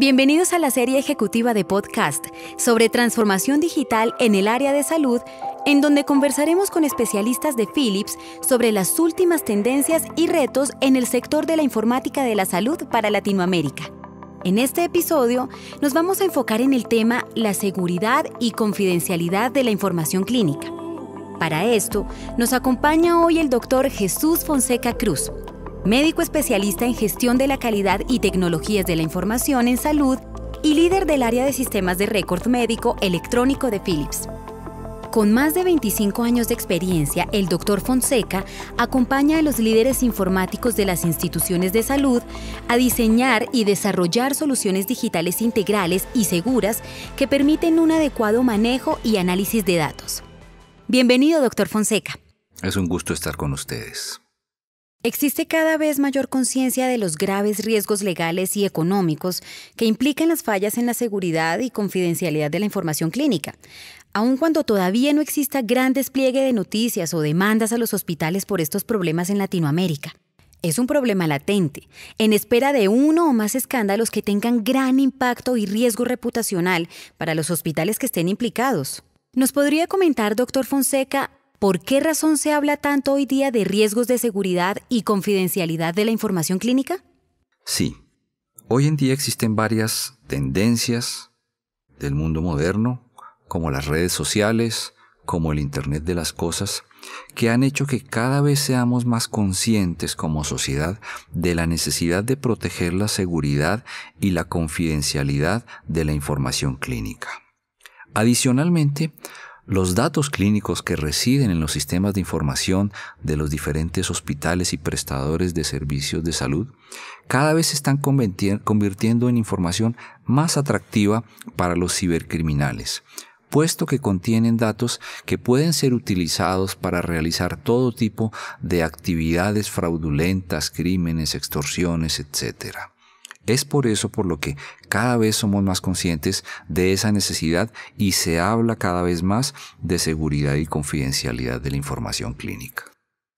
Bienvenidos a la serie ejecutiva de podcast sobre transformación digital en el área de salud, en donde conversaremos con especialistas de Philips sobre las últimas tendencias y retos en el sector de la informática de la salud para Latinoamérica. En este episodio nos vamos a enfocar en el tema la seguridad y confidencialidad de la información clínica. Para esto, nos acompaña hoy el doctor Jesús Fonseca Cruz, médico especialista en gestión de la calidad y tecnologías de la información en salud y líder del área de sistemas de récord médico electrónico de Philips. Con más de 25 años de experiencia, el doctor Fonseca acompaña a los líderes informáticos de las instituciones de salud a diseñar y desarrollar soluciones digitales integrales y seguras que permiten un adecuado manejo y análisis de datos. Bienvenido, doctor Fonseca. Es un gusto estar con ustedes. Existe cada vez mayor conciencia de los graves riesgos legales y económicos que implican las fallas en la seguridad y confidencialidad de la información clínica. Aun cuando todavía no exista gran despliegue de noticias o demandas a los hospitales por estos problemas en Latinoamérica. Es un problema latente, en espera de uno o más escándalos que tengan gran impacto y riesgo reputacional para los hospitales que estén implicados. ¿Nos podría comentar, doctor Fonseca, ¿por qué razón se habla tanto hoy día de riesgos de seguridad y confidencialidad de la información clínica? Sí. Hoy en día existen varias tendencias del mundo moderno, como las redes sociales, como el Internet de las Cosas, que han hecho que cada vez seamos más conscientes como sociedad de la necesidad de proteger la seguridad y la confidencialidad de la información clínica. Adicionalmente, los datos clínicos que residen en los sistemas de información de los diferentes hospitales y prestadores de servicios de salud cada vez se están convirtiendo en información más atractiva para los cibercriminales, puesto que contienen datos que pueden ser utilizados para realizar todo tipo de actividades fraudulentas, crímenes, extorsiones, etc. Es por eso por lo que cada vez somos más conscientes de esa necesidad y se habla cada vez más de seguridad y confidencialidad de la información clínica.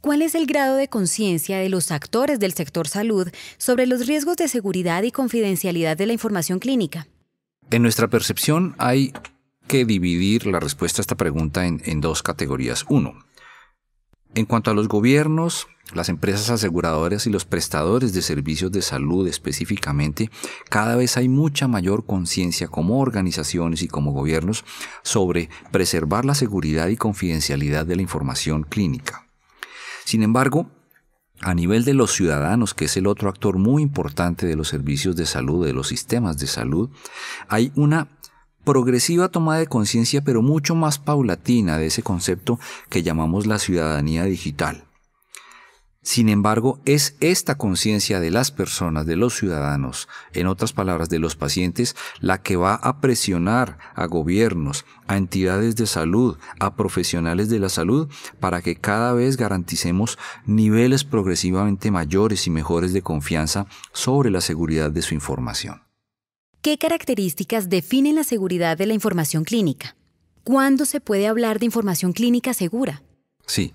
¿Cuál es el grado de conciencia de los actores del sector salud sobre los riesgos de seguridad y confidencialidad de la información clínica? En nuestra percepción hay que dividir la respuesta a esta pregunta en, dos categorías. Uno, en cuanto a los gobiernos, las empresas aseguradoras y los prestadores de servicios de salud específicamente, cada vez hay mucha mayor conciencia como organizaciones y como gobiernos sobre preservar la seguridad y confidencialidad de la información clínica. Sin embargo, a nivel de los ciudadanos, que es el otro actor muy importante de los servicios de salud, de los sistemas de salud, hay una progresiva toma de conciencia, pero mucho más paulatina de ese concepto que llamamos la ciudadanía digital. Sin embargo, es esta conciencia de las personas, de los ciudadanos, en otras palabras, de los pacientes, la que va a presionar a gobiernos, a entidades de salud, a profesionales de la salud, para que cada vez garanticemos niveles progresivamente mayores y mejores de confianza sobre la seguridad de su información. ¿Qué características definen la seguridad de la información clínica? ¿Cuándo se puede hablar de información clínica segura? Sí,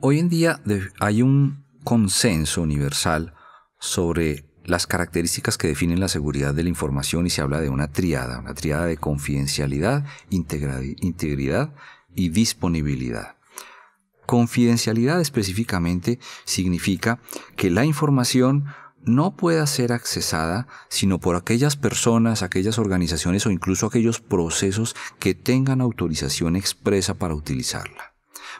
hoy en día hay un consenso universal sobre las características que definen la seguridad de la información y se habla de una triada, una triada de confidencialidad, integridad y disponibilidad. Confidencialidad específicamente significa que la información no pueda ser accesada sino por aquellas personas, aquellas organizaciones o incluso aquellos procesos que tengan autorización expresa para utilizarla.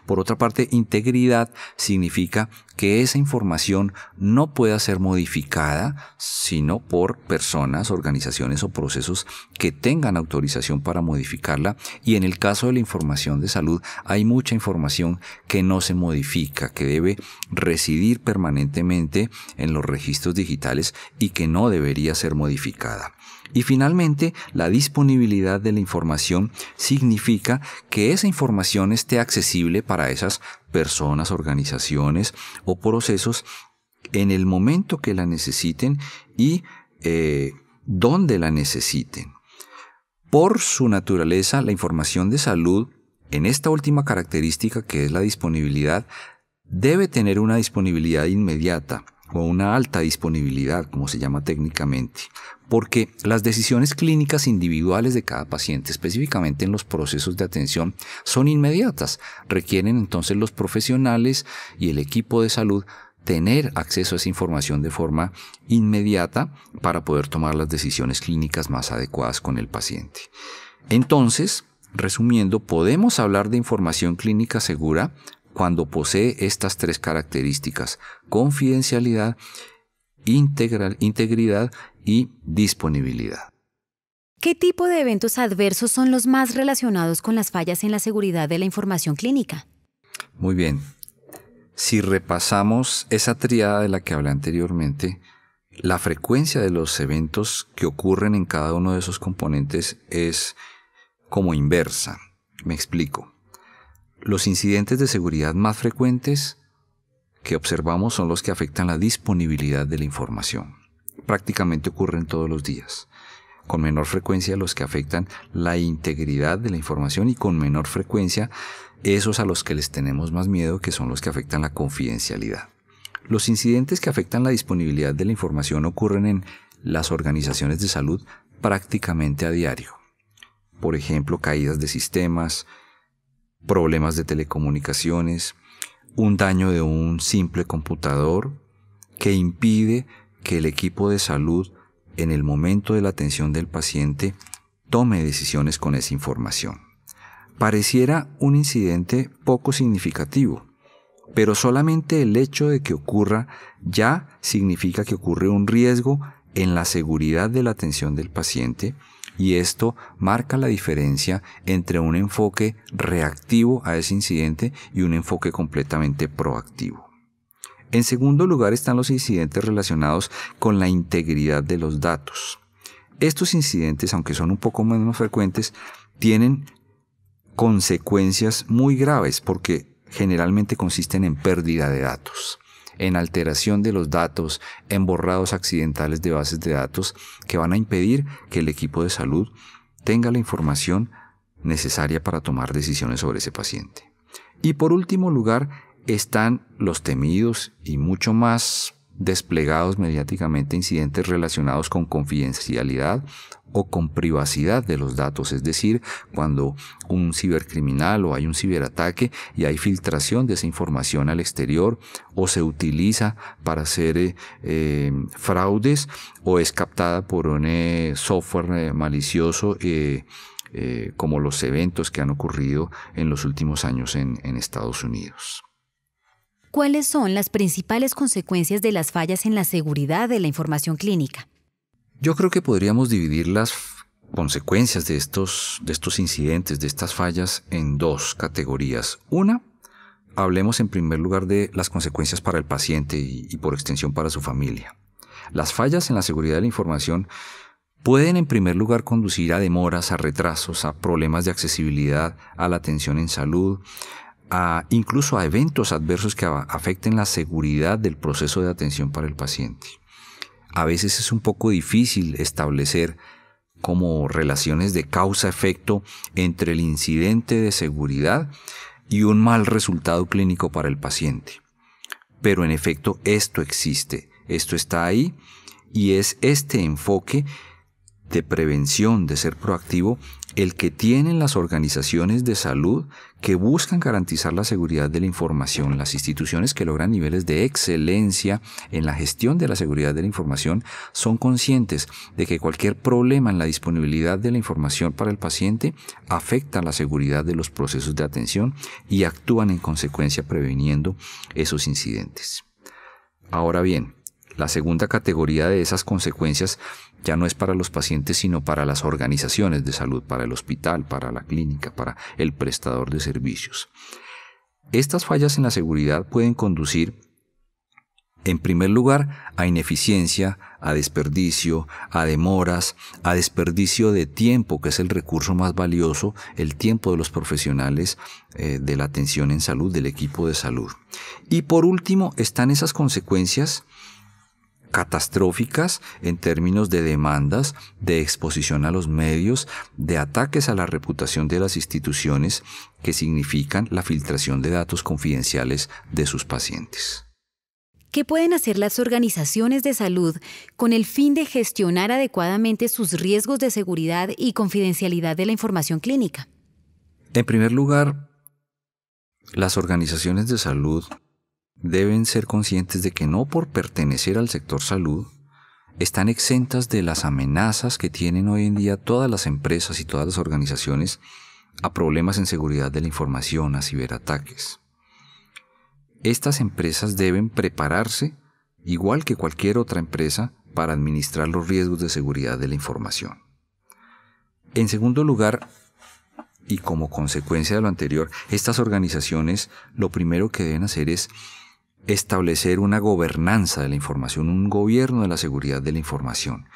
Por otra parte, integridad significa que esa información no pueda ser modificada sino por personas, organizaciones o procesos que tengan autorización para modificarla y en el caso de la información de salud hay mucha información que no se modifica, que debe residir permanentemente en los registros digitales y que no debería ser modificada. Y finalmente, la disponibilidad de la información significa que esa información esté accesible para esas personas, organizaciones o procesos en el momento que la necesiten y eh, donde la necesiten. Por su naturaleza, la información de salud, en esta última característica que es la disponibilidad, debe tener una disponibilidad inmediata, o una alta disponibilidad, como se llama técnicamente, porque las decisiones clínicas individuales de cada paciente, específicamente en los procesos de atención, son inmediatas. Requieren entonces los profesionales y el equipo de salud tener acceso a esa información de forma inmediata para poder tomar las decisiones clínicas más adecuadas con el paciente. Entonces, resumiendo, podemos hablar de información clínica segura cuando posee estas tres características, confidencialidad, integral, integridad y disponibilidad. ¿Qué tipo de eventos adversos son los más relacionados con las fallas en la seguridad de la información clínica? Muy bien. Si repasamos esa triada de la que hablé anteriormente, la frecuencia de los eventos que ocurren en cada uno de esos componentes es como inversa. Me explico. Los incidentes de seguridad más frecuentes que observamos son los que afectan la disponibilidad de la información. Prácticamente ocurren todos los días. Con menor frecuencia los que afectan la integridad de la información y con menor frecuencia esos a los que les tenemos más miedo que son los que afectan la confidencialidad. Los incidentes que afectan la disponibilidad de la información ocurren en las organizaciones de salud prácticamente a diario. Por ejemplo, caídas de sistemas, problemas de telecomunicaciones, un daño de un simple computador que impide que el equipo de salud en el momento de la atención del paciente tome decisiones con esa información. Pareciera un incidente poco significativo, pero solamente el hecho de que ocurra ya significa que ocurre un riesgo en la seguridad de la atención del paciente y esto marca la diferencia entre un enfoque reactivo a ese incidente y un enfoque completamente proactivo. En segundo lugar están los incidentes relacionados con la integridad de los datos. Estos incidentes, aunque son un poco menos frecuentes, tienen consecuencias muy graves porque generalmente consisten en pérdida de datos en alteración de los datos, en borrados accidentales de bases de datos que van a impedir que el equipo de salud tenga la información necesaria para tomar decisiones sobre ese paciente. Y por último lugar están los temidos y mucho más desplegados mediáticamente incidentes relacionados con confidencialidad o con privacidad de los datos, es decir, cuando un cibercriminal o hay un ciberataque y hay filtración de esa información al exterior o se utiliza para hacer eh, eh, fraudes o es captada por un eh, software malicioso. como los eventos que han ocurrido en los últimos años en Estados Unidos. ¿cuáles son las principales consecuencias de las fallas en la seguridad de la información clínica? Yo creo que podríamos dividir las consecuencias de estos, de estos incidentes, de estas fallas, en dos categorías. Una, hablemos en primer lugar de las consecuencias para el paciente y, y, por extensión para su familia. Las fallas en la seguridad de la información pueden en primer lugar conducir a demoras, a retrasos, a problemas de accesibilidad, a la atención en salud, incluso a eventos adversos que afecten la seguridad del proceso de atención para el paciente. A veces es un poco difícil establecer como relaciones de causa-efecto entre el incidente de seguridad y un mal resultado clínico para el paciente. Pero en efecto esto existe, esto está ahí y es este enfoque de prevención, de ser proactivo, el que tienen las organizaciones de salud que buscan garantizar la seguridad de la información, las instituciones que logran niveles de excelencia en la gestión de la seguridad de la información, son conscientes de que cualquier problema en la disponibilidad de la información para el paciente afecta la seguridad de los procesos de atención y actúan en consecuencia previniendo esos incidentes. Ahora bien, la segunda categoría de esas consecuencias ya no es para los pacientes, sino para las organizaciones de salud, para el hospital, para la clínica, para el prestador de servicios. Estas fallas en la seguridad pueden conducir, en primer lugar, a ineficiencia, a desperdicio, a demoras, a desperdicio de tiempo, que es el recurso más valioso, el tiempo de los profesionales eh, de la atención en salud, del equipo de salud. Y por último, están esas consecuencias catastróficas en términos de demandas, de exposición a los medios, de ataques a la reputación de las instituciones que significan la filtración de datos confidenciales de sus pacientes. ¿Qué pueden hacer las organizaciones de salud con el fin de gestionar adecuadamente sus riesgos de seguridad y confidencialidad de la información clínica? En primer lugar, las organizaciones de salud deben ser conscientes de que no por pertenecer al sector salud están exentas de las amenazas que tienen hoy en día todas las empresas y todas las organizaciones a problemas en seguridad de la información, a ciberataques. Estas empresas deben prepararse, igual que cualquier otra empresa, para administrar los riesgos de seguridad de la información. En segundo lugar, y como consecuencia de lo anterior, estas organizaciones lo primero que deben hacer es establecer una gobernanza de la información, un gobierno de la seguridad de la información.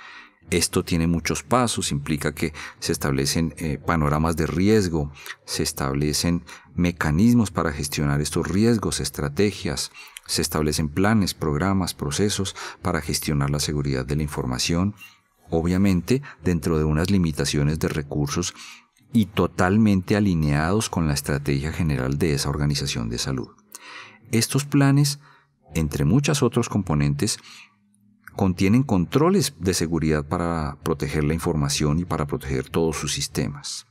Esto tiene muchos pasos, implica que se establecen eh, panoramas de riesgo, se establecen mecanismos para gestionar estos riesgos, estrategias, se establecen planes, programas, procesos para gestionar la seguridad de la información, obviamente dentro de unas limitaciones de recursos y totalmente alineados con la estrategia general de esa organización de salud. Estos planes, entre muchos otros componentes, contienen controles de seguridad para proteger la información y para proteger todos sus sistemas.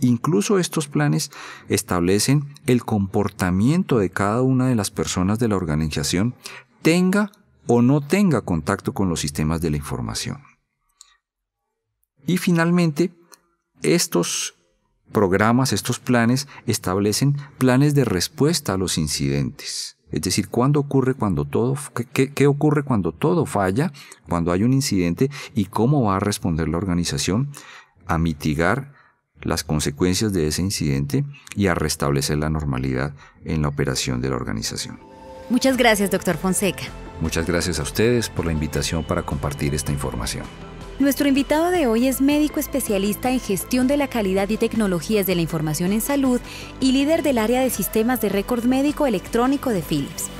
Incluso estos planes establecen el comportamiento de cada una de las personas de la organización, tenga o no tenga contacto con los sistemas de la información. Y finalmente, estos programas, estos planes establecen planes de respuesta a los incidentes. Es decir, ¿cuándo ocurre cuando todo, qué, qué, ocurre cuando todo falla, cuando hay un incidente y cómo va a responder la organización a mitigar las consecuencias de ese incidente y a restablecer la normalidad en la operación de la organización? Muchas gracias, doctor Fonseca. Muchas gracias a ustedes por la invitación para compartir esta información. Nuestro invitado de hoy es médico especialista en gestión de la calidad y tecnologías de la información en salud y líder del área de sistemas de récord médico electrónico de Philips.